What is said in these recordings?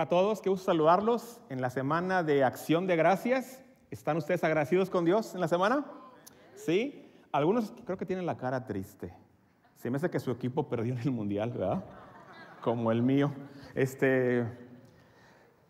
a todos, qué gusto saludarlos en la semana de Acción de Gracias. ¿Están ustedes agradecidos con Dios en la semana? Sí. Algunos creo que tienen la cara triste. Se me hace que su equipo perdió en el mundial, ¿verdad? Como el mío. Este,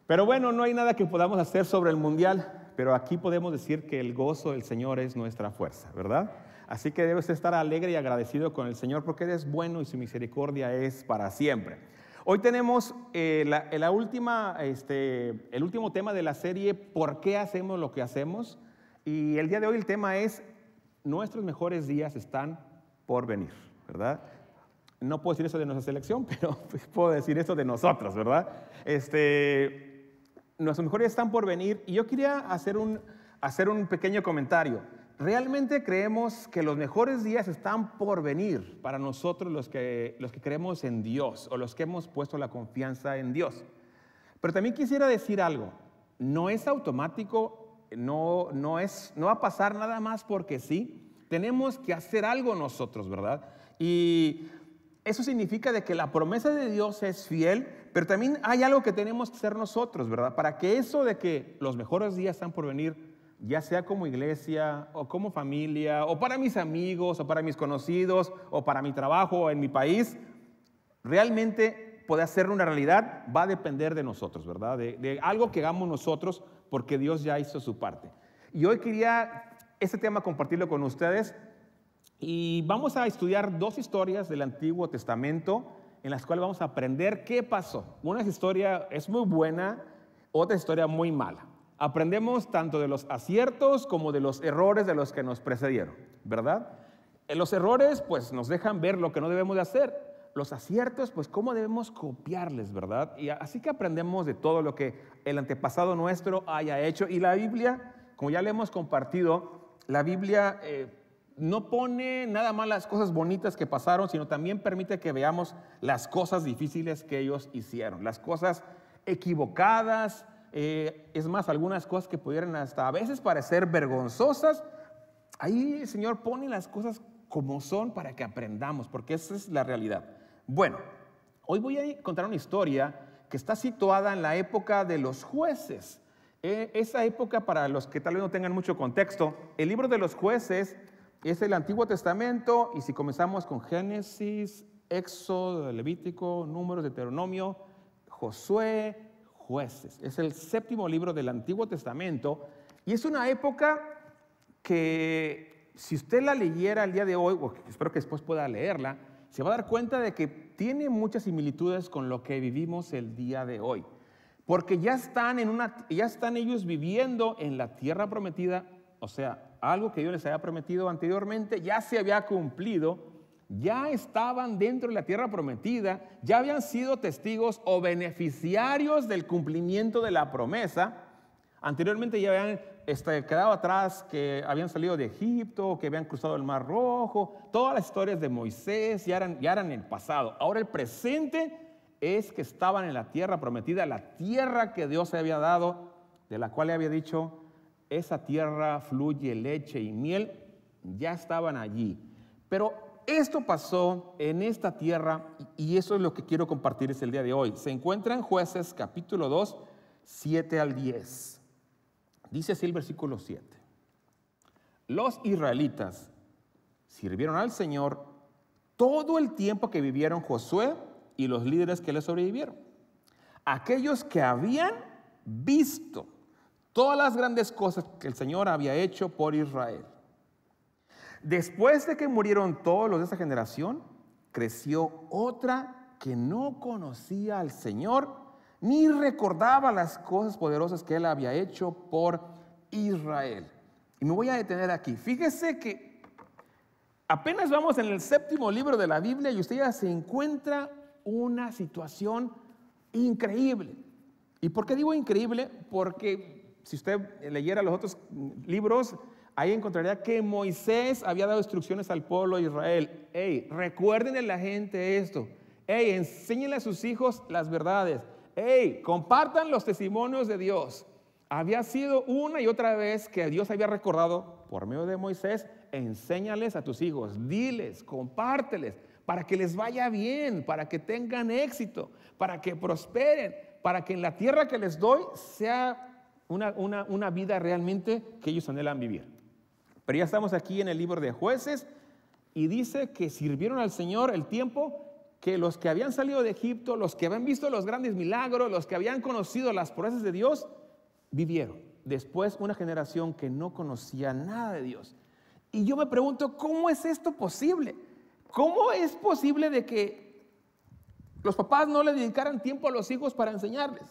pero bueno, no hay nada que podamos hacer sobre el mundial, pero aquí podemos decir que el gozo del Señor es nuestra fuerza, ¿verdad? Así que debes estar alegre y agradecido con el Señor porque es bueno y su misericordia es para siempre. Hoy tenemos eh, la, última, este, el último tema de la serie, ¿por qué hacemos lo que hacemos? Y el día de hoy el tema es, nuestros mejores días están por venir, ¿verdad? No puedo decir eso de nuestra selección, pero puedo decir eso de nosotros, ¿verdad? Este, nuestros mejores días están por venir y yo quería hacer hacer un pequeño comentario. ¿Realmente creemos que los mejores días están por venir para nosotros los que, los que creemos en Dios o los que hemos puesto la confianza en Dios? Pero también quisiera decir algo, no es automático, no, no, es, no va a pasar nada más porque sí, tenemos que hacer algo nosotros, ¿verdad? Y eso significa de que la promesa de Dios es fiel, pero también hay algo que tenemos que hacer nosotros, ¿verdad? Para que eso de que los mejores días están por venir ya sea como iglesia o como familia o para mis amigos o para mis conocidos o para mi trabajo o en mi país, realmente poder hacerlo una realidad va a depender de nosotros, ¿verdad? De, algo que hagamos nosotros porque Dios ya hizo su parte. Y hoy quería este tema compartirlo con ustedes y vamos a estudiar dos historias del Antiguo Testamento en las cuales vamos a aprender qué pasó. Una historia es muy buena, otra historia muy mala. Aprendemos tanto de los aciertos como de los errores de los que nos precedieron, ¿verdad? Eh, los errores pues nos dejan ver lo que no debemos de hacer. Los aciertos pues cómo debemos copiarles, ¿verdad? Y así que aprendemos de todo lo que el antepasado nuestro haya hecho. Y la Biblia, como ya le hemos compartido, la Biblia eh, no pone nada más las cosas bonitas que pasaron, sino también permite que veamos las cosas difíciles que ellos hicieron, las cosas equivocadas, eh, es más, algunas cosas que pudieran hasta a veces parecer vergonzosas, ahí el Señor pone las cosas como son para que aprendamos, porque esa es la realidad. Bueno, hoy voy a contar una historia que está situada en la época de los jueces. Eh, esa época, para los que tal vez no tengan mucho contexto, el libro de los jueces es el Antiguo Testamento y si comenzamos con Génesis, Éxodo, Levítico, Números, Deuteronomio, Josué, es el séptimo libro del Antiguo Testamento y es una época que si usted la leyera el día de hoy, o espero que después pueda leerla, se va a dar cuenta de que tiene muchas similitudes con lo que vivimos el día de hoy. Porque ya están, en una, ya están ellos viviendo en la tierra prometida, o sea, algo que Dios les había prometido anteriormente ya se había cumplido, ya estaban dentro de la tierra prometida, ya habían sido testigos o beneficiarios del cumplimiento de la promesa. Anteriormente ya habían este, quedado atrás que habían salido de Egipto, que habían cruzado el Mar Rojo, todas las historias de Moisés ya eran, ya eran el pasado. Ahora el presente es que estaban en la tierra prometida, la tierra que Dios había dado, de la cual le había dicho, esa tierra fluye leche y miel, ya estaban allí. Pero esto pasó en esta tierra y eso es lo que quiero compartirles el día de hoy. Se encuentra en jueces capítulo 2, 7 al 10. Dice así el versículo 7. Los israelitas sirvieron al Señor todo el tiempo que vivieron Josué y los líderes que le sobrevivieron. Aquellos que habían visto todas las grandes cosas que el Señor había hecho por Israel. Después de que murieron todos los de esa generación, creció otra que no conocía al Señor ni recordaba las cosas poderosas que él había hecho por Israel. Y me voy a detener aquí. Fíjese que apenas vamos en el séptimo libro de la Biblia y usted ya se encuentra una situación increíble. ¿Y por qué digo increíble? Porque si usted leyera los otros libros, ahí encontraría que Moisés había dado instrucciones al pueblo de Israel. Hey, recuerden a la gente esto. Hey, enséñenle a sus hijos las verdades. Hey, compartan los testimonios de Dios. Había sido una y otra vez que Dios había recordado por medio de Moisés, enséñales a tus hijos, diles, compárteles, para que les vaya bien, para que tengan éxito, para que prosperen, para que en la tierra que les doy sea una, una vida realmente que ellos anhelan vivir. Pero ya estamos aquí en el libro de jueces y dice que sirvieron al Señor el tiempo que los que habían salido de Egipto, los que habían visto los grandes milagros, los que habían conocido las proezas de Dios, vivieron. Después una generación que no conocía nada de Dios. Y yo me pregunto, ¿cómo es esto posible? ¿Cómo es posible de que los papás no le dedicaran tiempo a los hijos para enseñarles?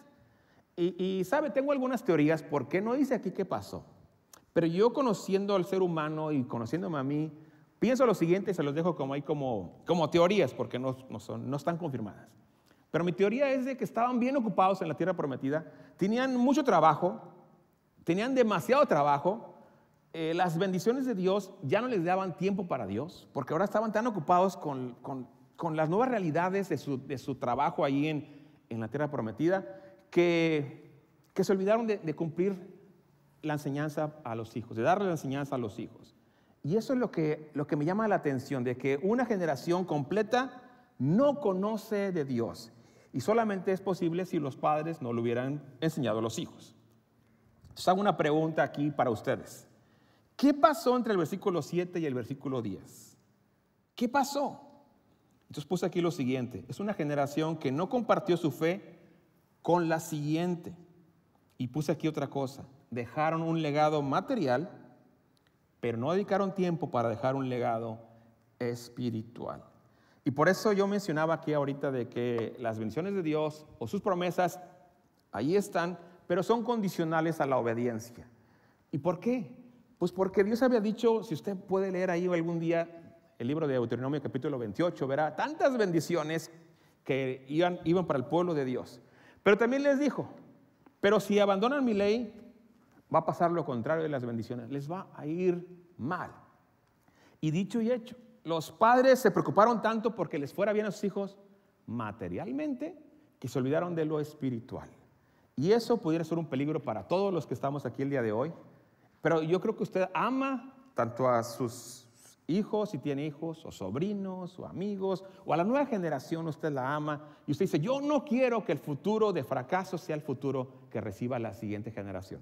Y, sabe, tengo algunas teorías, ¿por qué no dice aquí qué pasó? Pero yo conociendo al ser humano y conociéndome a mí, pienso lo siguiente y se los dejo como hay como, como teorías, porque no, son, no están confirmadas. Pero mi teoría es de que estaban bien ocupados en la tierra prometida, tenían mucho trabajo, tenían demasiado trabajo, eh, las bendiciones de Dios ya no les daban tiempo para Dios, porque ahora estaban tan ocupados con, las nuevas realidades de su, trabajo ahí en, la tierra prometida, que, que se olvidaron de cumplir la enseñanza a los hijos, de darle la enseñanza a los hijos. Y eso es lo que, lo que me llama la atención, de que una generación completa no conoce de Dios. Y solamente es posible si los padres no lo hubieran enseñado a los hijos. Entonces hago una pregunta aquí para ustedes. ¿Qué pasó entre el versículo 7 y el versículo 10? ¿Qué pasó? Entonces puse aquí lo siguiente. Es una generación que no compartió su fe con la siguiente. Y puse aquí otra cosa. Dejaron un legado material, pero no dedicaron tiempo para dejar un legado espiritual. Y por eso yo mencionaba aquí ahorita de que las bendiciones de Dios o sus promesas ahí están, pero son condicionales a la obediencia. ¿Y por qué? Pues porque Dios había dicho, si usted puede leer ahí algún día el libro de Deuteronomio capítulo 28, verá tantas bendiciones que iban, iban para el pueblo de Dios. Pero también les dijo, pero si abandonan mi ley, va a pasar lo contrario de las bendiciones, les va a ir mal. Y dicho y hecho, los padres se preocuparon tanto porque les fuera bien a sus hijos materialmente que se olvidaron de lo espiritual. Y eso pudiera ser un peligro para todos los que estamos aquí el día de hoy. Pero yo creo que usted ama tanto a sus hijos, si tiene hijos, o sobrinos, o amigos, o a la nueva generación usted la ama y usted dice, yo no quiero que el futuro de fracaso sea el futuro que reciba la siguiente generación.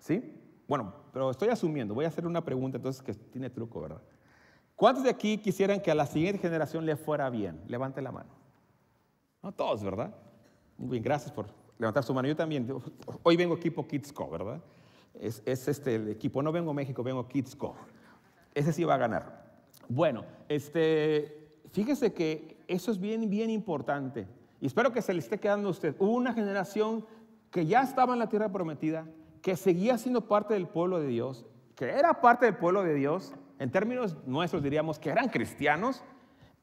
¿Sí? Bueno, pero estoy asumiendo, voy a hacer una pregunta entonces que tiene truco, ¿verdad? ¿Cuántos de aquí quisieran que a la siguiente generación le fuera bien? Levante la mano. No todos, ¿verdad? Muy bien, gracias por levantar su mano. Yo también, hoy vengo equipo Kids Co, ¿verdad? Es, este el equipo, no vengo a México, vengo Kids Co. Ese sí va a ganar. Bueno, este, fíjese que eso es bien, bien importante. Y espero que se le esté quedando a usted. Hubo una generación que ya estaba en la tierra prometida, que seguía siendo parte del pueblo de Dios, que era parte del pueblo de Dios, en términos nuestros diríamos que eran cristianos,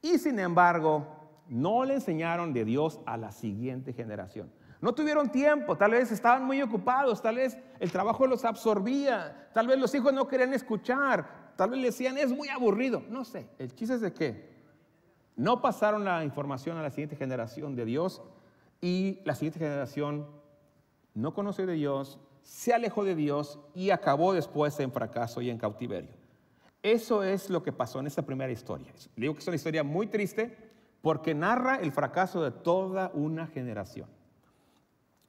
y sin embargo no le enseñaron de Dios a la siguiente generación. No tuvieron tiempo, tal vez estaban muy ocupados, tal vez el trabajo los absorbía, tal vez los hijos no querían escuchar, Tal vez le decían, es muy aburrido. No sé. El chiste es de que no pasaron la información a la siguiente generación de Dios y la siguiente generación no conoció de Dios, se alejó de Dios y acabó después en fracaso y en cautiverio. Eso es lo que pasó en esta primera historia. digo que es una historia muy triste porque narra el fracaso de toda una generación.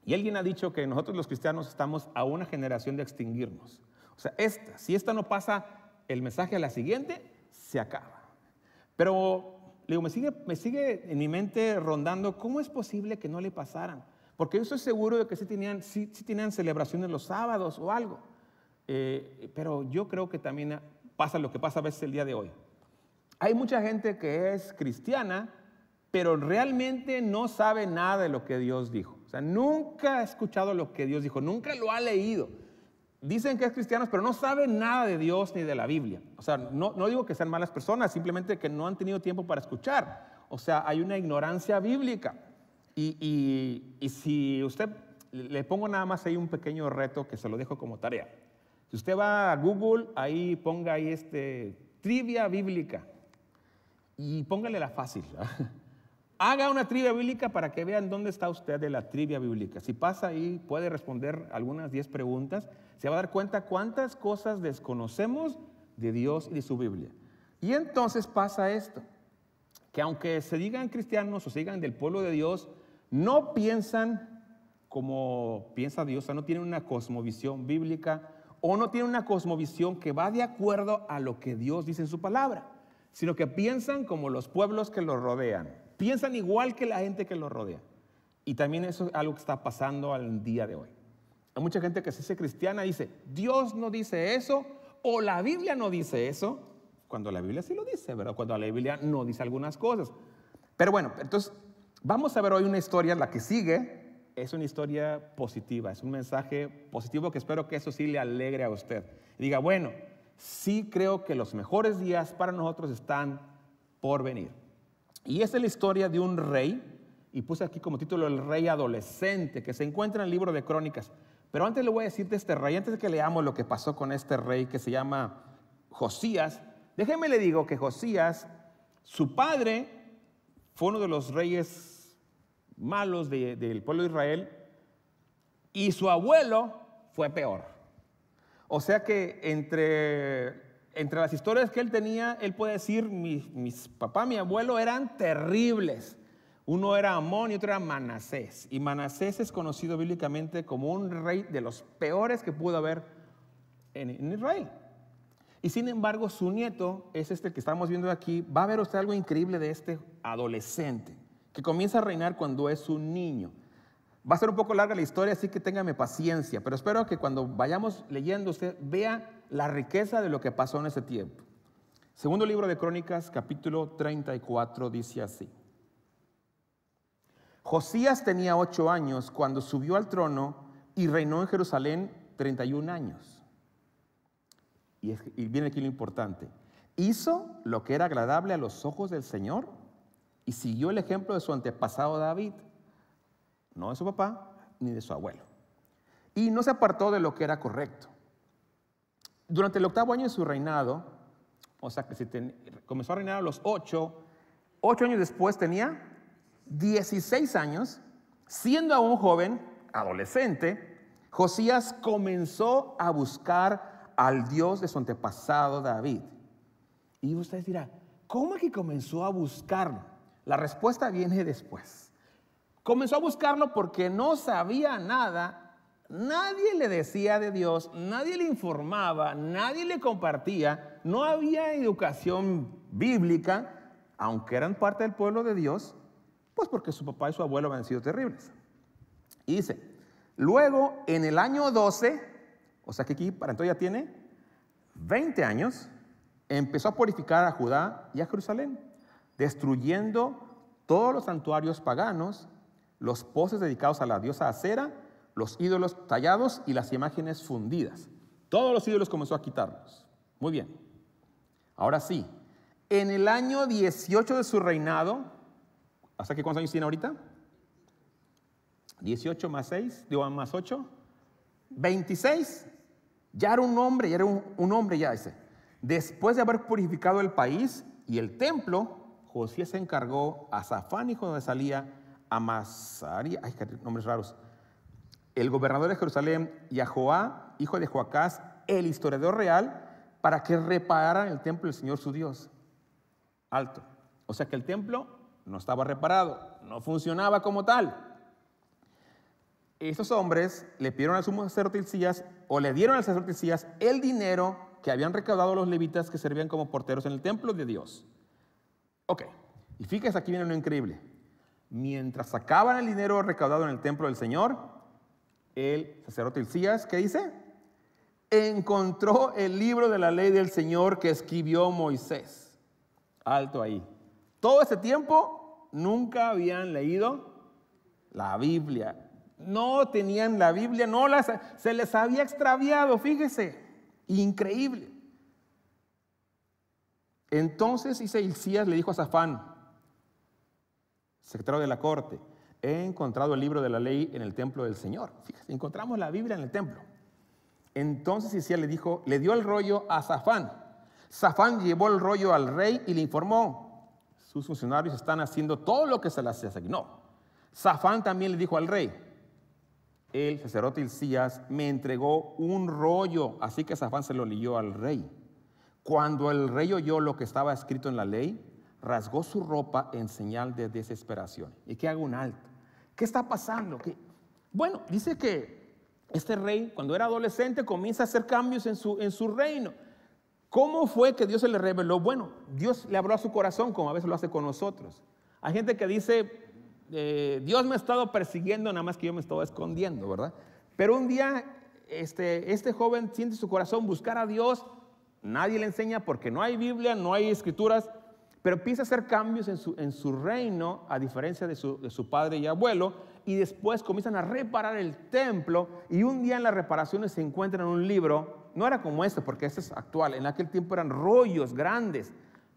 Y alguien ha dicho que nosotros los cristianos estamos a una generación de extinguirnos. O sea, esta, si esta no pasa el mensaje a la siguiente se acaba. Pero me sigue, me sigue en mi mente rondando cómo es posible que no le pasaran. Porque yo estoy seguro de que sí tenían, sí tenían celebraciones los sábados o algo. Eh, pero yo creo que también pasa lo que pasa a veces el día de hoy. Hay mucha gente que es cristiana, pero realmente no sabe nada de lo que Dios dijo. O sea, nunca ha escuchado lo que Dios dijo, nunca lo ha leído dicen que es cristianos, pero no saben nada de Dios ni de la Biblia. O sea, no, digo que sean malas personas, simplemente que no han tenido tiempo para escuchar. O sea, hay una ignorancia bíblica. Y, si usted, le pongo nada más ahí un pequeño reto que se lo dejo como tarea. Si usted va a Google, ahí ponga ahí este, trivia bíblica y póngale la fácil. Haga una trivia bíblica para que vean dónde está usted de la trivia bíblica. Si pasa ahí, puede responder algunas 10 preguntas. Se va a dar cuenta cuántas cosas desconocemos de Dios y de su Biblia. Y entonces pasa esto, que aunque se digan cristianos o se digan del pueblo de Dios, no piensan como piensa Dios, o sea, no tienen una cosmovisión bíblica o no tienen una cosmovisión que va de acuerdo a lo que Dios dice en su palabra, sino que piensan como los pueblos que los rodean. Piensan igual que la gente que los rodea. Y también eso es algo que está pasando al día de hoy. Hay mucha gente que se dice cristiana y dice, Dios no dice eso o la Biblia no dice eso, cuando la Biblia sí lo dice, ¿verdad? Cuando la Biblia no dice algunas cosas. Pero bueno, entonces vamos a ver hoy una historia, la que sigue, es una historia positiva, es un mensaje positivo que espero que eso sí le alegre a usted. diga, bueno, sí creo que los mejores días para nosotros están por venir. Y es la historia de un rey, y puse aquí como título el rey adolescente, que se encuentra en el libro de Crónicas. Pero antes le voy a decir de este rey, antes de que leamos lo que pasó con este rey que se llama Josías, déjeme le digo que Josías, su padre, fue uno de los reyes malos del pueblo de Israel, y su abuelo fue peor. O sea que entre entre las historias que él tenía, él puede decir, mis, papá, papás, mi abuelo eran terribles. Uno era Amón y otro era Manasés. Y Manasés es conocido bíblicamente como un rey de los peores que pudo haber en, Israel. Y sin embargo, su nieto es este que estamos viendo aquí. Va a ver usted algo increíble de este adolescente, que comienza a reinar cuando es un niño. Va a ser un poco larga la historia, así que téngame paciencia, pero espero que cuando vayamos leyendo usted vea la riqueza de lo que pasó en ese tiempo. Segundo libro de Crónicas, capítulo 34, dice así. Josías tenía ocho años cuando subió al trono y reinó en Jerusalén 31 años. Y, y viene aquí lo importante. Hizo lo que era agradable a los ojos del Señor y siguió el ejemplo de su antepasado David, no de su papá ni de su abuelo. Y no se apartó de lo que era correcto. Durante el octavo año de su reinado, o sea que se comenzó a reinar a los ocho, ocho años después tenía 16 años, siendo aún joven, adolescente, Josías comenzó a buscar al Dios de su antepasado David. Y ustedes dirán, ¿cómo que comenzó a buscarlo? La respuesta viene después. Comenzó a buscarlo porque no sabía nada Nadie le decía de Dios, nadie le informaba, nadie le compartía, no había educación bíblica, aunque eran parte del pueblo de Dios, pues porque su papá y su abuelo habían sido terribles. Y dice, luego en el año 12, o sea que aquí para entonces ya tiene 20 años, empezó a purificar a Judá y a Jerusalén, destruyendo todos los santuarios paganos, los pozos dedicados a la diosa Acera los ídolos tallados y las imágenes fundidas. Todos los ídolos comenzó a quitarlos. Muy bien. Ahora sí, en el año 18 de su reinado, ¿hasta qué cuántos años tiene ahorita? 18 más 6, digo más 8, 26. Ya era un hombre, ya era un, hombre, ya dice. Después de haber purificado el país y el templo, José se encargó a Zafán, hijo de Salía, a Masaría, ay, nombres raros, el gobernador de Jerusalén, y Joá hijo de Joacás, el historiador real, para que repararan el templo del Señor su Dios. Alto. O sea que el templo no estaba reparado, no funcionaba como tal. Estos hombres le pidieron al sumo sacerdote Isías, o le dieron al sacerdote Isías el dinero que habían recaudado los levitas que servían como porteros en el templo de Dios. Ok, y fíjense aquí viene lo increíble. Mientras sacaban el dinero recaudado en el templo del Señor, el sacerdote Isías, ¿qué dice? Encontró el libro de la ley del Señor que escribió Moisés. Alto ahí. Todo ese tiempo nunca habían leído la Biblia. No tenían la Biblia, no las, se les había extraviado, fíjese. Increíble. Entonces dice le dijo a Zafán, secretario de la corte, he encontrado el libro de la ley en el templo del Señor. Fíjate, encontramos la Biblia en el templo. Entonces Isías le dijo, le dio el rollo a Zafán. Zafán llevó el rollo al rey y le informó, sus funcionarios están haciendo todo lo que se les asignó. Zafán también le dijo al rey, el sacerdote Isías me entregó un rollo, así que Zafán se lo leyó al rey. Cuando el rey oyó lo que estaba escrito en la ley, rasgó su ropa en señal de desesperación. ¿Y qué hago un alto? ¿Qué está pasando? Bueno, dice que este rey, cuando era adolescente, comienza a hacer cambios en su, en su reino. ¿Cómo fue que Dios se le reveló? Bueno, Dios le habló a su corazón, como a veces lo hace con nosotros. Hay gente que dice, eh, Dios me ha estado persiguiendo, nada más que yo me estaba escondiendo, ¿verdad? Pero un día este, este joven siente su corazón buscar a Dios, nadie le enseña porque no hay Biblia, no hay escrituras, pero empieza a hacer cambios en su, reino, a diferencia de su, padre y abuelo, y después comienzan a reparar el templo, y un día en las reparaciones se encuentran un libro, no era como este, porque este es actual, en aquel tiempo eran rollos grandes,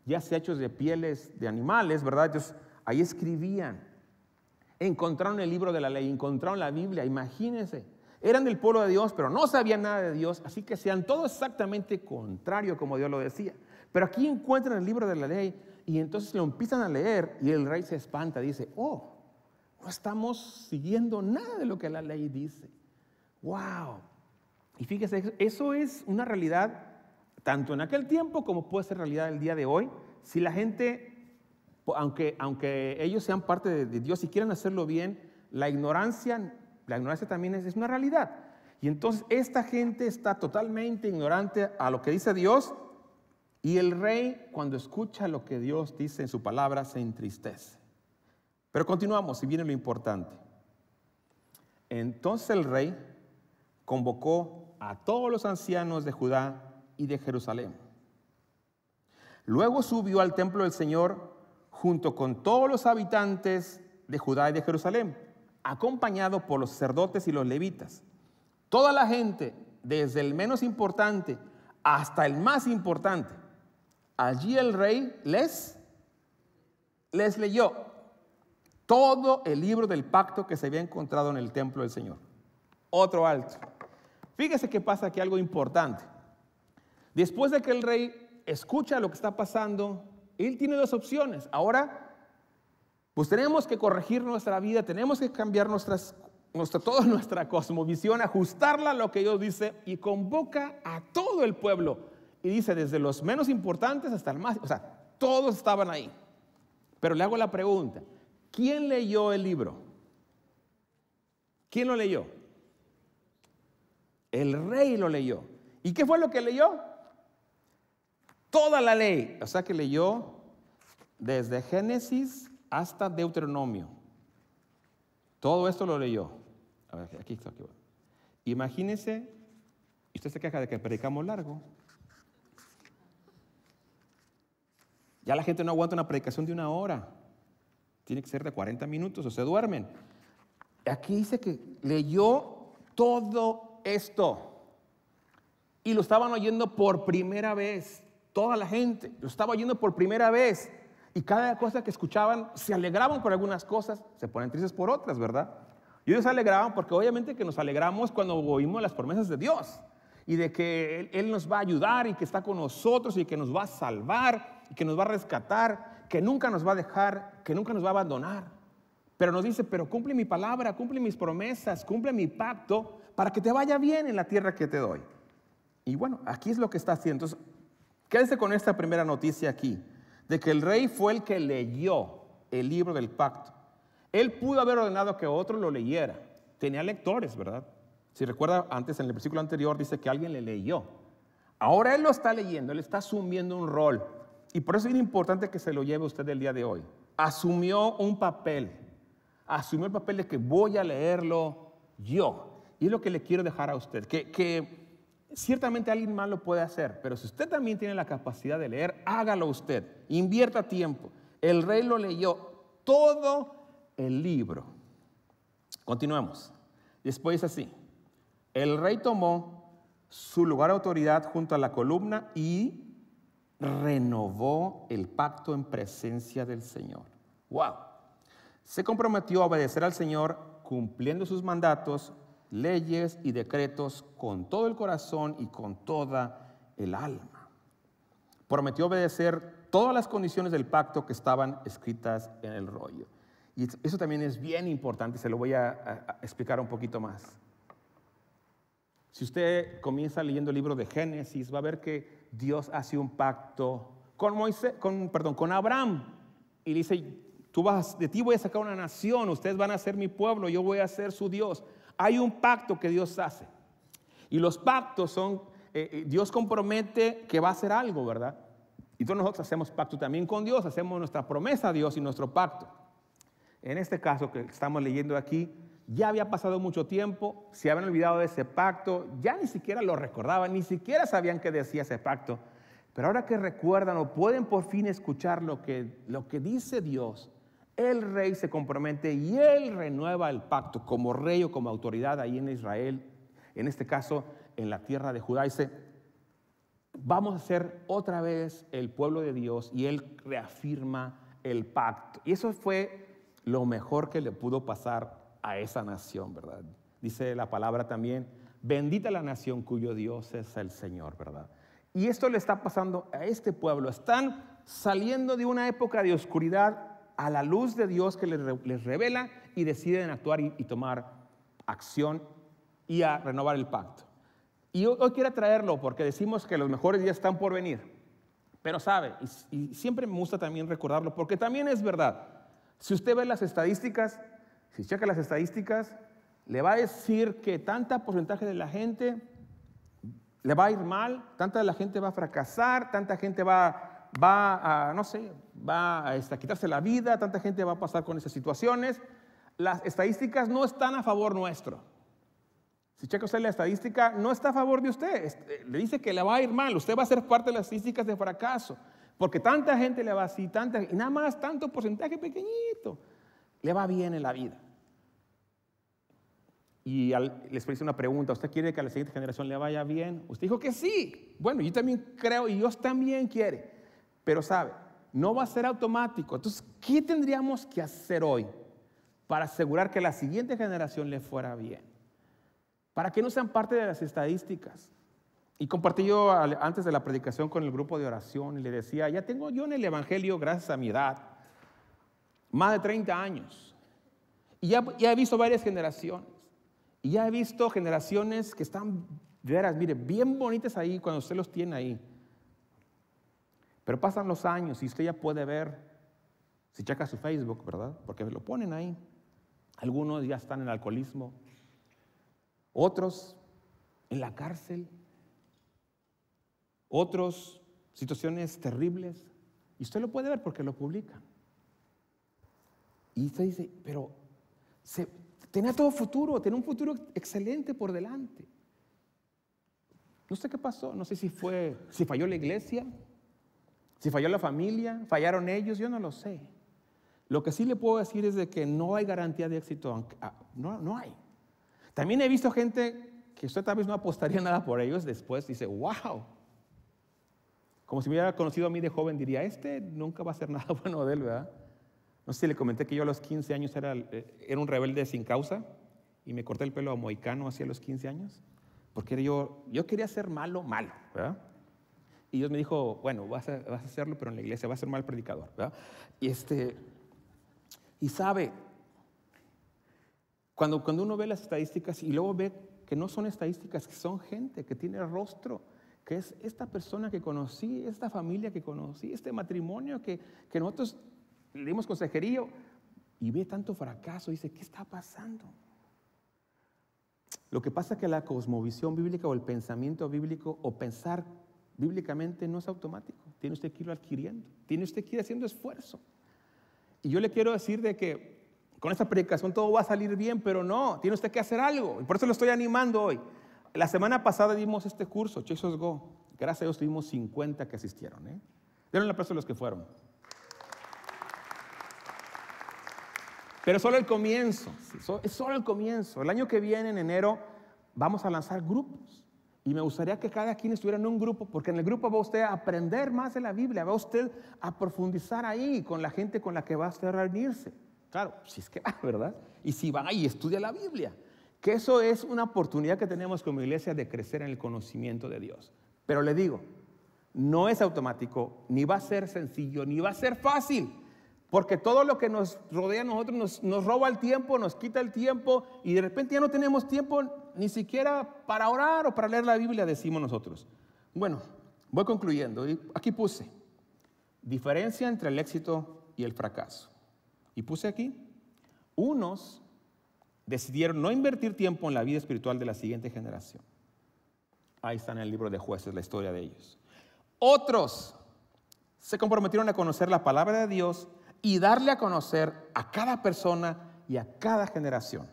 ya se hechos de pieles de animales, ¿verdad? ellos ahí escribían, encontraron el libro de la ley, encontraron la Biblia, imagínense, eran del pueblo de Dios, pero no sabían nada de Dios, así que sean todo exactamente contrario como Dios lo decía. Pero aquí encuentran el libro de la ley, y entonces lo empiezan a leer y el rey se espanta, dice, oh, no estamos siguiendo nada de lo que la ley dice. ¡Wow! Y fíjese, eso es una realidad tanto en aquel tiempo como puede ser realidad el día de hoy. Si la gente, aunque, aunque ellos sean parte de, Dios y quieran hacerlo bien, la ignorancia, la ignorancia también es una realidad. Y entonces esta gente está totalmente ignorante a lo que dice Dios y el rey, cuando escucha lo que Dios dice en su palabra, se entristece. Pero continuamos, y viene lo importante. Entonces el rey convocó a todos los ancianos de Judá y de Jerusalén. Luego subió al templo del Señor junto con todos los habitantes de Judá y de Jerusalén, acompañado por los sacerdotes y los levitas. Toda la gente, desde el menos importante hasta el más importante, Allí el rey les, les leyó todo el libro del pacto que se había encontrado en el templo del Señor. Otro alto. Fíjese que pasa aquí algo importante. Después de que el rey escucha lo que está pasando, él tiene dos opciones. Ahora, pues tenemos que corregir nuestra vida, tenemos que cambiar nuestras, nuestra, toda nuestra cosmovisión, ajustarla a lo que Dios dice y convoca a todo el pueblo y dice, desde los menos importantes hasta el más, o sea, todos estaban ahí. Pero le hago la pregunta, ¿quién leyó el libro? ¿Quién lo leyó? El rey lo leyó. ¿Y qué fue lo que leyó? Toda la ley. O sea que leyó desde Génesis hasta Deuteronomio. Todo esto lo leyó. A ver, aquí está. Aquí. Imagínese, y usted se queja de que predicamos largo. Ya la gente no aguanta una predicación de una hora. Tiene que ser de 40 minutos o se duermen. Aquí dice que leyó todo esto. Y lo estaban oyendo por primera vez. Toda la gente lo estaba oyendo por primera vez. Y cada cosa que escuchaban, se alegraban por algunas cosas, se ponen tristes por otras, ¿verdad? Y ellos se alegraban porque obviamente que nos alegramos cuando oímos las promesas de Dios y de que él, nos va a ayudar y que está con nosotros y que nos va a salvar y que nos va a rescatar, que nunca nos va a dejar, que nunca nos va a abandonar. Pero nos dice, pero cumple mi palabra, cumple mis promesas, cumple mi pacto para que te vaya bien en la tierra que te doy. Y bueno, aquí es lo que está haciendo. Entonces, quédense con esta primera noticia aquí, de que el rey fue el que leyó el libro del pacto. Él pudo haber ordenado que otro lo leyera. Tenía lectores, ¿verdad? Si recuerda, antes en el versículo anterior dice que alguien le leyó. Ahora él lo está leyendo, él está asumiendo un rol. Y por eso es importante que se lo lleve usted el día de hoy. Asumió un papel. Asumió el papel de que voy a leerlo yo. Y es lo que le quiero dejar a usted. Que, ciertamente alguien más lo puede hacer, pero si usted también tiene la capacidad de leer, hágalo usted. Invierta tiempo. El rey lo leyó todo el libro. Continuemos. Después así. El rey tomó su lugar de autoridad junto a la columna y renovó el pacto en presencia del Señor. ¡Wow! Se comprometió a obedecer al Señor cumpliendo sus mandatos, leyes y decretos con todo el corazón y con toda el alma. Prometió obedecer todas las condiciones del pacto que estaban escritas en el rollo. Y eso también es bien importante, se lo voy a, explicar un poquito más. Si usted comienza leyendo el libro de Génesis, va a ver que Dios hace un pacto con, Moisés, con, perdón, con Abraham y dice, tú vas, de ti voy a sacar una nación, ustedes van a ser mi pueblo, yo voy a ser su Dios. Hay un pacto que Dios hace. Y los pactos son, eh, eh, Dios compromete que va a hacer algo, ¿verdad? Y nosotros hacemos pacto también con Dios, hacemos nuestra promesa a Dios y nuestro pacto. En este caso que estamos leyendo aquí, ya había pasado mucho tiempo, se habían olvidado de ese pacto, ya ni siquiera lo recordaban, ni siquiera sabían qué decía ese pacto. Pero ahora que recuerdan o pueden por fin escuchar lo que, lo que dice Dios, el rey se compromete y él renueva el pacto como rey o como autoridad ahí en Israel, en este caso en la tierra de Judá. Dice, vamos a ser otra vez el pueblo de Dios y él reafirma el pacto. Y eso fue lo mejor que le pudo pasar a esa nación, ¿verdad? Dice la palabra también, bendita la nación cuyo Dios es el Señor, ¿verdad? Y esto le está pasando a este pueblo. Están saliendo de una época de oscuridad a la luz de Dios que les, revela y deciden actuar y, tomar acción y a renovar el pacto. Y hoy, quiero traerlo porque decimos que los mejores ya están por venir. Pero sabe, y siempre me gusta también recordarlo porque también es verdad. Si usted ve las estadísticas, si checa las estadísticas, le va a decir que tanta porcentaje de la gente le va a ir mal, tanta de la gente va a fracasar, tanta gente va, va a, no sé, va este, a, quitarse la vida, tanta gente va a pasar con esas situaciones. Las estadísticas no están a favor nuestro. Si checa usted la estadística, no está a favor de usted. Este, le dice que le va a ir mal, usted va a ser parte de las estadísticas de fracaso, porque tanta gente le va así, tanta, y nada más tanto porcentaje pequeñito, le va bien en la vida y les hice una pregunta, ¿usted quiere que a la siguiente generación le vaya bien? Usted dijo que sí. Bueno, yo también creo y Dios también quiere. Pero sabe, no va a ser automático. Entonces, ¿qué tendríamos que hacer hoy para asegurar que a la siguiente generación le fuera bien? Para que no sean parte de las estadísticas. Y compartí yo antes de la predicación con el grupo de oración y le decía, ya tengo yo en el Evangelio, gracias a mi edad, más de 30 años. Y ya he visto varias generaciones. Y ya he visto generaciones que están, de veras, mire, bien bonitas ahí cuando usted los tiene ahí. Pero pasan los años y usted ya puede ver, si checa su Facebook, ¿verdad? Porque lo ponen ahí. Algunos ya están en alcoholismo, otros en la cárcel, otros situaciones terribles. Y usted lo puede ver porque lo publican. Y usted dice, pero se, Tenía todo futuro, tenía un futuro excelente por delante. No sé qué pasó, no sé si fue, si falló la iglesia, si falló la familia, fallaron ellos, yo no lo sé. Lo que sí le puedo decir es de que no hay garantía de éxito, ah, no, no hay. También he visto gente que usted tal vez no apostaría nada por ellos, después dice, wow. Como si me hubiera conocido a mí de joven, diría, este nunca va a ser nada bueno de él, ¿verdad? No sé si le comenté que yo a los 15 años era, eh, era un rebelde sin causa y me corté el pelo a moicano hacia los 15 años, porque yo, yo quería ser malo, malo, Y Dios me dijo, bueno, vas a, hacerlo, pero en la iglesia vas a ser mal predicador, Y, este, y sabe, cuando, cuando uno ve las estadísticas y luego ve que no son estadísticas, que son gente, que tiene rostro, que es esta persona que conocí, esta familia que conocí, este matrimonio que, que nosotros le dimos consejería y ve tanto fracaso. Dice, ¿qué está pasando? Lo que pasa es que la cosmovisión bíblica o el pensamiento bíblico o pensar bíblicamente no es automático. Tiene usted que irlo adquiriendo. Tiene usted que ir haciendo esfuerzo. Y yo le quiero decir de que con esta predicación todo va a salir bien, pero no, tiene usted que hacer algo. Y por eso lo estoy animando hoy. La semana pasada dimos este curso, Jesus Go. Gracias a Dios tuvimos 50 que asistieron. ¿eh? Dieron la plaza a los que fueron. Pero solo el comienzo, es solo el comienzo. El año que viene, en enero, vamos a lanzar grupos. Y me gustaría que cada quien estuviera en un grupo, porque en el grupo va usted a aprender más de la Biblia, va usted a profundizar ahí con la gente con la que va a reunirse. Claro, si es que va, ah, ¿verdad? Y si va y estudia la Biblia. Que eso es una oportunidad que tenemos como iglesia de crecer en el conocimiento de Dios. Pero le digo, no es automático, ni va a ser sencillo, ni va a ser fácil. Porque todo lo que nos rodea a nosotros nos, roba el tiempo, nos quita el tiempo y de repente ya no tenemos tiempo ni siquiera para orar o para leer la Biblia, decimos nosotros. Bueno, voy concluyendo. aquí puse diferencia entre el éxito y el fracaso. Y puse aquí, unos decidieron no invertir tiempo en la vida espiritual de la siguiente generación. Ahí está en el libro de jueces la historia de ellos. Otros se comprometieron a conocer la palabra de Dios y darle a conocer a cada persona y a cada generación.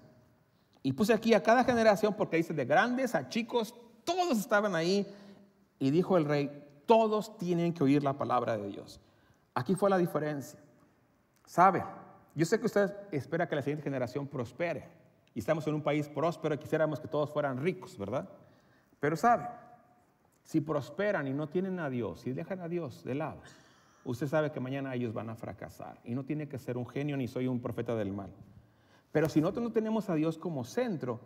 Y puse aquí a cada generación porque dice de grandes a chicos, todos estaban ahí. Y dijo el rey, todos tienen que oír la palabra de Dios. Aquí fue la diferencia. ¿Sabe? Yo sé que usted espera que la siguiente generación prospere. Y estamos en un país próspero y quisiéramos que todos fueran ricos, ¿verdad? Pero sabe, si prosperan y no tienen a Dios, si dejan a Dios de lado, usted sabe que mañana ellos van a fracasar. Y no tiene que ser un genio ni soy un profeta del mal. Pero si nosotros no tenemos a Dios como centro,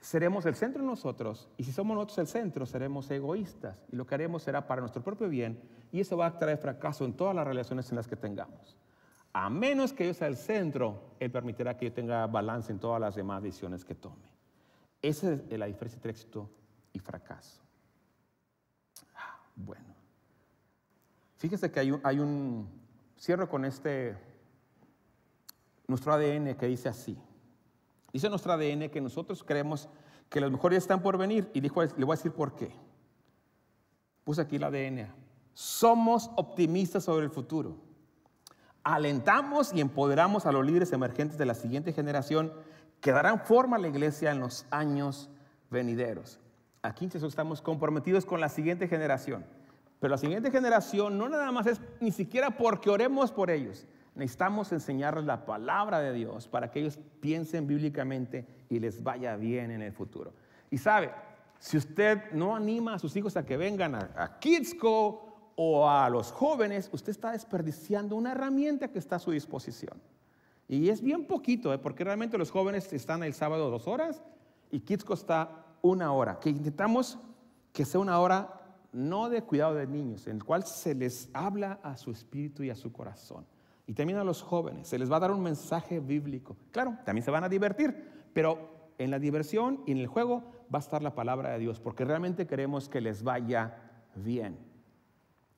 seremos el centro nosotros. Y si somos nosotros el centro, seremos egoístas. Y lo que haremos será para nuestro propio bien. Y eso va a traer fracaso en todas las relaciones en las que tengamos. A menos que Dios sea el centro, Él permitirá que yo tenga balance en todas las demás decisiones que tome. Esa es la diferencia entre éxito y fracaso. Ah, bueno. Fíjese que hay un, cierre con este, nuestro ADN que dice así. Dice nuestro ADN que nosotros creemos que los mejores están por venir y le voy a decir por qué. Puse aquí el ADN. Somos optimistas sobre el futuro. Alentamos y empoderamos a los líderes emergentes de la siguiente generación que darán forma a la iglesia en los años venideros. Aquí estamos comprometidos con la siguiente generación. Pero la siguiente generación no nada más es ni siquiera porque oremos por ellos. Necesitamos enseñarles la palabra de Dios para que ellos piensen bíblicamente y les vaya bien en el futuro. Y sabe, si usted no anima a sus hijos a que vengan a, Kidsco o a los jóvenes, usted está desperdiciando una herramienta que está a su disposición. Y es bien poquito, ¿eh? porque realmente los jóvenes están el sábado dos horas y Kidsco está una hora. Que intentamos que sea una hora no de cuidado de niños, en el cual se les habla a su espíritu y a su corazón. Y también a los jóvenes, se les va a dar un mensaje bíblico. Claro, también se van a divertir, pero en la diversión y en el juego va a estar la palabra de Dios, porque realmente queremos que les vaya bien.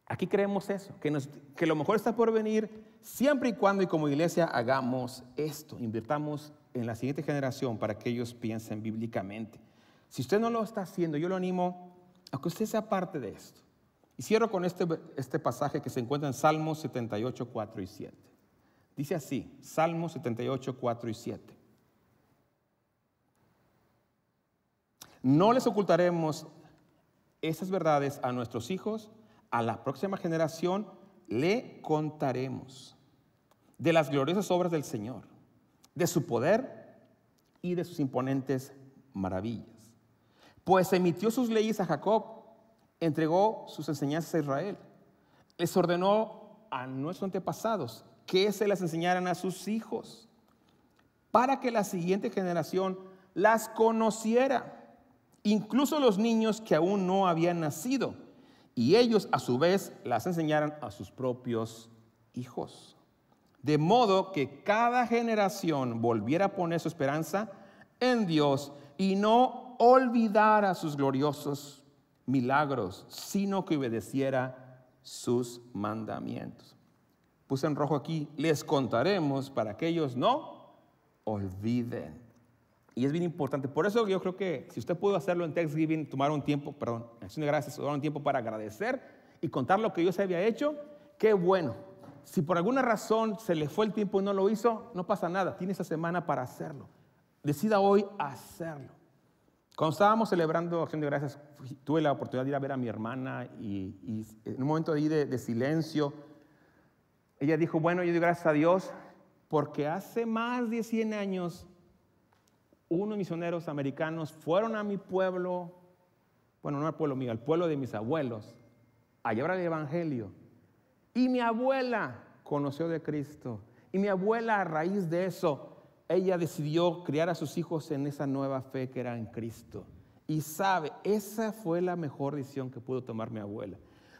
Aquí creemos eso, que, que lo mejor está por venir siempre y cuando y como iglesia hagamos esto, invirtamos en la siguiente generación para que ellos piensen bíblicamente. Si usted no lo está haciendo, yo lo animo a que usted sea parte de esto. Y cierro con este, este pasaje que se encuentra en Salmos 78, 4 y 7. Dice así, Salmos 78, 4 y 7. No les ocultaremos esas verdades a nuestros hijos, a la próxima generación le contaremos de las gloriosas obras del Señor, de su poder y de sus imponentes maravillas pues emitió sus leyes a Jacob, entregó sus enseñanzas a Israel. Les ordenó a nuestros antepasados que se las enseñaran a sus hijos, para que la siguiente generación las conociera, incluso los niños que aún no habían nacido, y ellos a su vez las enseñaran a sus propios hijos. De modo que cada generación volviera a poner su esperanza en Dios y no olvidara sus gloriosos milagros, sino que obedeciera sus mandamientos. Puse en rojo aquí, les contaremos para que ellos no olviden. Y es bien importante. Por eso yo creo que si usted pudo hacerlo en Thanksgiving, tomar un tiempo, perdón, acción de gracias, tomar un tiempo para agradecer y contar lo que Dios había hecho, qué bueno. Si por alguna razón se le fue el tiempo y no lo hizo, no pasa nada. Tiene esa semana para hacerlo. Decida hoy hacerlo. Cuando estábamos celebrando Acción de Gracias, tuve la oportunidad de ir a ver a mi hermana y, en un momento de, silencio, ella dijo, bueno, yo doy gracias a Dios porque hace más de 100 años unos misioneros americanos fueron a mi pueblo, bueno, no al pueblo mío, al pueblo de mis abuelos, a llevar el Evangelio. Y mi abuela conoció de Cristo. Y mi abuela a raíz de eso ella decidió criar a sus hijos en esa nueva fe que era en Cristo. Y sabe, esa fue la mejor decisión que pudo tomar mi abuela.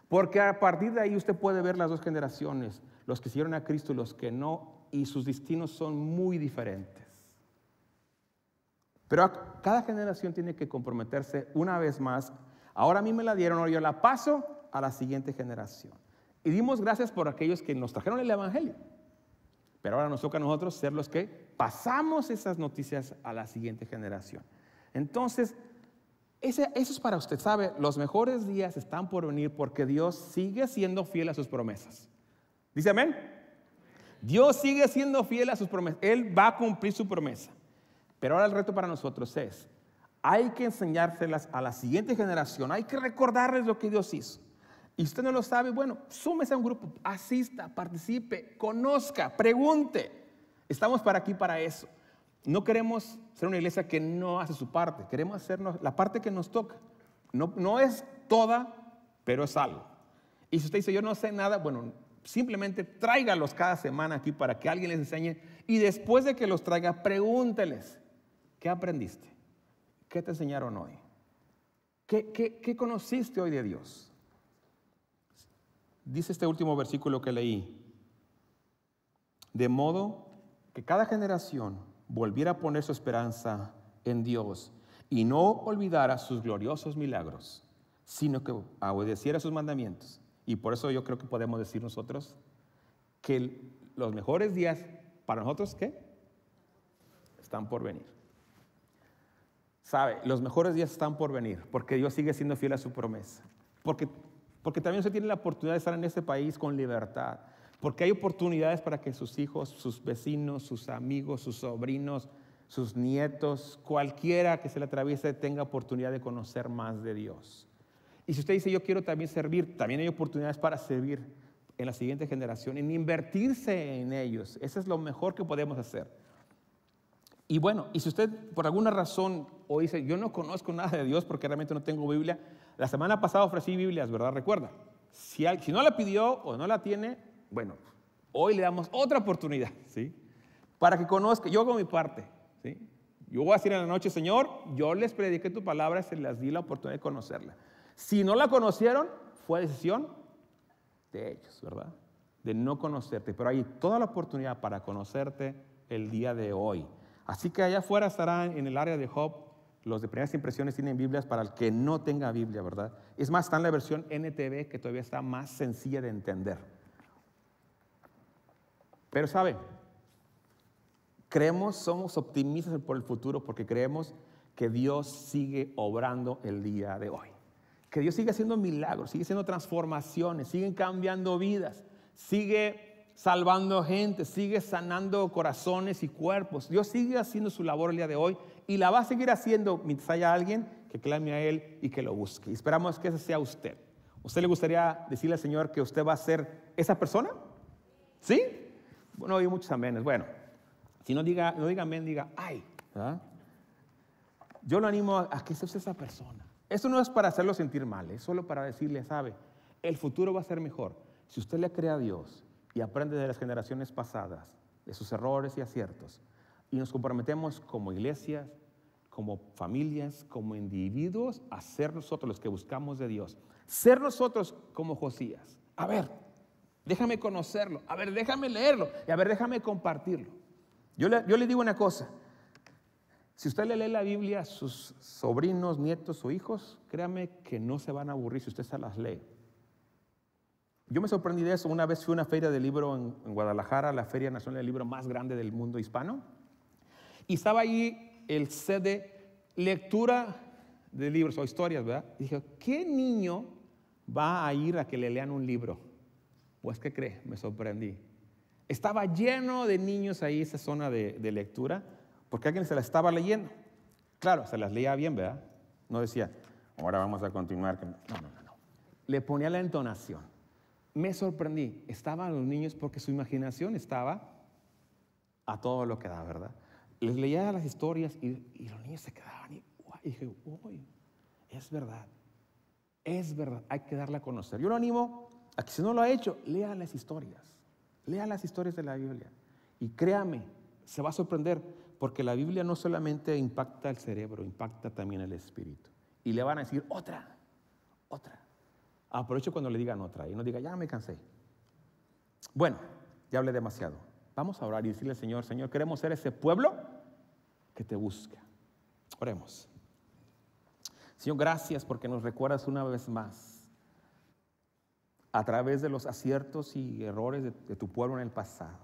Porque a partir de ahí usted puede ver las dos generaciones, los que siguieron a Cristo y los que no, y sus destinos son muy diferentes. Pero cada generación tiene que comprometerse una vez más. Ahora a mí me la dieron, ahora yo la paso a la siguiente generación. Y dimos gracias por aquellos que nos trajeron el Evangelio. Pero ahora nos toca a nosotros ser los que pasamos esas noticias a la siguiente generación. Entonces, eso es para usted, ¿sabe? Los mejores días están por venir porque Dios sigue siendo fiel a sus promesas. ¿Dice amén? Dios sigue siendo fiel a sus promesas. Él va a cumplir su promesa. Pero ahora el reto para nosotros es, hay que enseñárselas a la siguiente generación, hay que recordarles lo que Dios hizo y usted no lo sabe, bueno, súmese a un grupo, asista, participe, conozca, pregunte. Estamos para aquí para eso. No queremos ser una iglesia que no hace su parte, queremos hacernos la parte que nos toca. No, no es toda, pero es algo. Y si usted dice, yo no sé nada, bueno, simplemente tráigalos cada semana aquí para que alguien les enseñe y después de que los traiga, pregúnteles, ¿qué aprendiste? ¿Qué te enseñaron hoy? ¿Qué, qué conociste hoy de Dios? dice este último versículo que leí, de modo que cada generación volviera a poner su esperanza en Dios y no olvidara sus gloriosos milagros, sino que obedeciera sus mandamientos. Y por eso yo creo que podemos decir nosotros que los mejores días para nosotros, ¿qué? Están por venir. Sabe, los mejores días están por venir, porque Dios sigue siendo fiel a su promesa. Porque porque también usted tiene la oportunidad de estar en este país con libertad, porque hay oportunidades para que sus hijos, sus vecinos, sus amigos, sus sobrinos, sus nietos, cualquiera que se le atraviese tenga oportunidad de conocer más de Dios. Y si usted dice, yo quiero también servir, también hay oportunidades para servir en la siguiente generación, en invertirse en ellos. Eso es lo mejor que podemos hacer. Y bueno, y si usted por alguna razón o dice, yo no conozco nada de Dios porque realmente no tengo Biblia, la semana pasada ofrecí Biblias, ¿verdad? Recuerda. Si, no la pidió o no la tiene, bueno, hoy le damos otra oportunidad, ¿sí? Para que conozca, yo hago mi parte, ¿sí? Yo voy a decir en la noche, Señor, yo les prediqué tu palabra, y se les di la oportunidad de conocerla. Si no la conocieron, fue decisión de ellos, ¿verdad? De no conocerte, pero hay toda la oportunidad para conocerte el día de hoy. Así que allá afuera estarán en el área de Job los de primeras impresiones tienen Biblias para el que no tenga Biblia, ¿verdad? Es más, está en la versión NTV que todavía está más sencilla de entender. Pero sabe, creemos, somos optimistas por el futuro porque creemos que Dios sigue obrando el día de hoy. Que Dios sigue haciendo milagros, sigue haciendo transformaciones, siguen cambiando vidas, sigue salvando gente, sigue sanando corazones y cuerpos. Dios sigue haciendo su labor el día de hoy y la va a seguir haciendo mientras haya alguien que clame a Él y que lo busque. esperamos que ese sea usted. ¿Usted le gustaría decirle al Señor que usted va a ser esa persona? ¿Sí? Bueno, hay muchos amenes. Bueno, si no diga, no diga amén, diga ay. Yo lo animo a, que sea esa persona. Eso no es para hacerlo sentir mal, es solo para decirle, sabe, el futuro va a ser mejor. Si usted le cree a Dios y aprende de las generaciones pasadas, de sus errores y aciertos, y nos comprometemos como iglesias, como familias, como individuos, a ser nosotros los que buscamos de Dios. Ser nosotros como Josías. A ver, déjame conocerlo. A ver, déjame leerlo. Y a ver, déjame compartirlo. Yo le, yo le digo una cosa. Si usted le lee la Biblia a sus sobrinos, nietos o hijos, créame que no se van a aburrir si usted se las lee. Yo me sorprendí de eso. Una vez fui a una feria de libro en, en Guadalajara, la Feria Nacional del Libro más grande del mundo hispano. Y estaba allí el set lectura de libros o historias, ¿verdad? dije, ¿qué niño va a ir a que le lean un libro? Pues, ¿qué cree? Me sorprendí. Estaba lleno de niños ahí, esa zona de, lectura, porque alguien se la estaba leyendo. Claro, se las leía bien, ¿verdad? No decía, ahora vamos a continuar. no, no, no. Le ponía la entonación. Me sorprendí. Estaban los niños porque su imaginación estaba a todo lo que da, ¿verdad? les leía las historias y, los niños se quedaban y, dije, es verdad, es verdad, hay que darla a conocer. Yo lo animo a que si no lo ha hecho, lea las historias, lea las historias de la Biblia y créame, se va a sorprender porque la Biblia no solamente impacta el cerebro, impacta también el espíritu. Y le van a decir otra, otra. Aprovecho cuando le digan otra y no diga, ya me cansé. Bueno, ya hablé demasiado. Vamos a orar y decirle, Señor, Señor, queremos ser ese pueblo que te busca. Oremos. Señor, gracias porque nos recuerdas una vez más a través de los aciertos y errores de, de, tu pueblo en el pasado,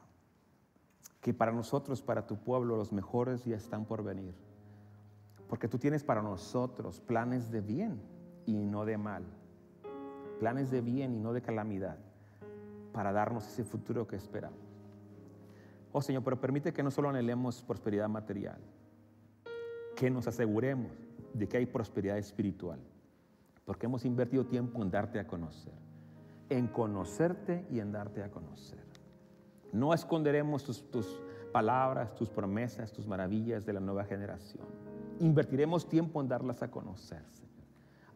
que para nosotros, para tu pueblo, los mejores ya están por venir. Porque tú tienes para nosotros planes de bien y no de mal, planes de bien y no de calamidad, para darnos ese futuro que esperamos. Oh Señor, pero permite que no solo anhelemos prosperidad material, que nos aseguremos de que hay prosperidad espiritual, porque hemos invertido tiempo en darte a conocer, en conocerte y en darte a conocer. No esconderemos tus, palabras, tus promesas, tus maravillas de la nueva generación. Invertiremos tiempo en darlas a conocer, Señor.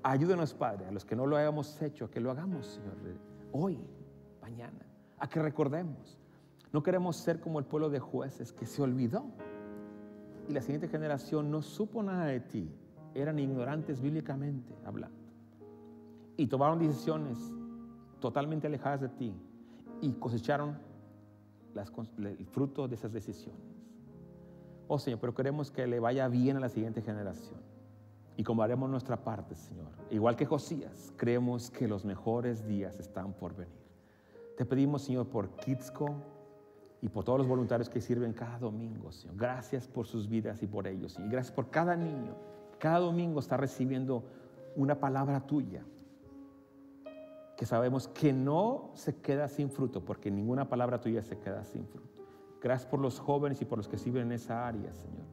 Ayúdenos, Padre, a los que no lo hayamos hecho, a que lo hagamos, Señor, hoy, mañana, a que recordemos no queremos ser como el pueblo de jueces que se olvidó. Y la siguiente generación no supo nada de ti. Eran ignorantes bíblicamente hablando. Y tomaron decisiones totalmente alejadas de ti. Y cosecharon las, el fruto de esas decisiones. Oh Señor, pero queremos que le vaya bien a la siguiente generación. Y como haremos nuestra parte, Señor, igual que Josías, creemos que los mejores días están por venir. Te pedimos, Señor, por Kitsko, y por todos los voluntarios que sirven cada domingo, Señor. Gracias por sus vidas y por ellos, Señor. Y gracias por cada niño. Cada domingo está recibiendo una palabra tuya que sabemos que no se queda sin fruto, porque ninguna palabra tuya se queda sin fruto. Gracias por los jóvenes y por los que sirven en esa área, Señor.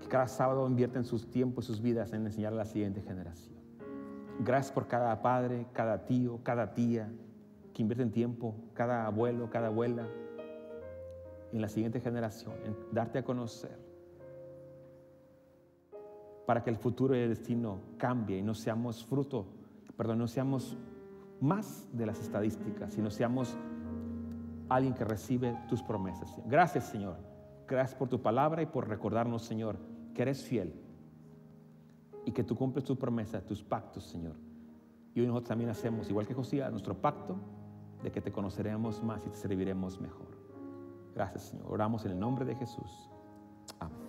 Que cada sábado invierten sus tiempos y sus vidas en enseñar a la siguiente generación. Gracias por cada padre, cada tío, cada tía, que en tiempo, cada abuelo, cada abuela, en la siguiente generación, en darte a conocer, para que el futuro y el destino cambie y no seamos fruto, perdón, no seamos más de las estadísticas, sino seamos alguien que recibe tus promesas. Gracias, Señor. Gracias por tu palabra y por recordarnos, Señor, que eres fiel y que tú cumples tus promesas, tus pactos, Señor. Y hoy nosotros también hacemos, igual que Josías, nuestro pacto de que te conoceremos más y te serviremos mejor. Gracias, Señor. Oramos en el nombre de Jesús. Amén.